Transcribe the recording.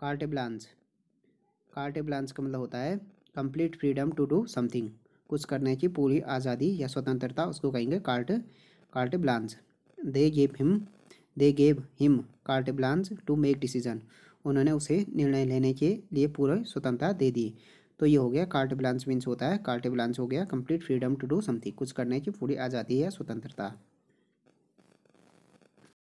कार्टे ब्लांस कार्टे ब्लांस का मतलब होता है complete freedom to do something कुछ करने की पूरी आज़ादी या स्वतंत्रता उसको कहेंगे carte carte blanche they gave him they gave him carte blanche to make decision उन्होंने उसे निर्णय लेने के लिए पूरी स्वतंत्रता दे दी तो ये हो गया कार्ट ब्लांस मीन्स होता है कार्ट ब्लांस हो गया complete freedom to do something कुछ करने की पूरी आज़ादी या स्वतंत्रता